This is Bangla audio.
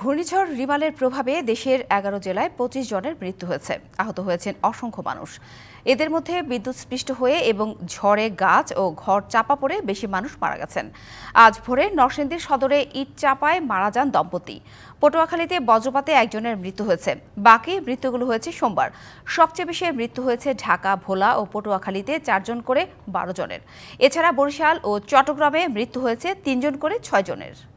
ঘূর্ণিঝড় রিমালের প্রভাবে দেশের এগারো জেলায় পঁচিশ জনের মৃত্যু হয়েছে আহত হয়েছেন অসংখ্য মানুষ এদের মধ্যে বিদ্যুৎস্পৃষ্ট হয়ে এবং ঝড়ে গাছ ও ঘর চাপা পড়ে বেশি মানুষ মারা গেছেন আজ ভোরে নরসিংদীর সদরে ইট চাপায় মারা যান দম্পতি পটুয়াখালীতে বজ্রপাতে একজনের মৃত্যু হয়েছে বাকি মৃত্যুগুলো হয়েছে সোমবার সবচেয়ে বেশি মৃত্যু হয়েছে ঢাকা ভোলা ও পটুয়াখালীতে চারজন করে বারো জনের এছাড়া বরিশাল ও চট্টগ্রামে মৃত্যু হয়েছে তিনজন করে ছয় জনের